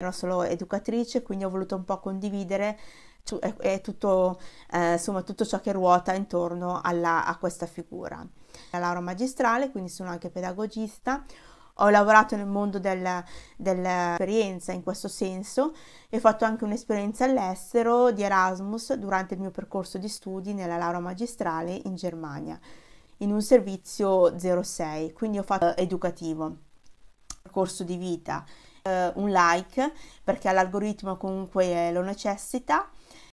ero solo educatrice, quindi ho voluto un po' condividere è tutto, eh, insomma, tutto ciò che ruota intorno alla, a questa figura. La laurea magistrale, quindi sono anche pedagogista, ho lavorato nel mondo del, dell'esperienza in questo senso e ho fatto anche un'esperienza all'estero di Erasmus durante il mio percorso di studi nella laurea magistrale in Germania, in un servizio 06, quindi ho fatto educativo, percorso di vita eh, un like perché l'algoritmo comunque lo necessita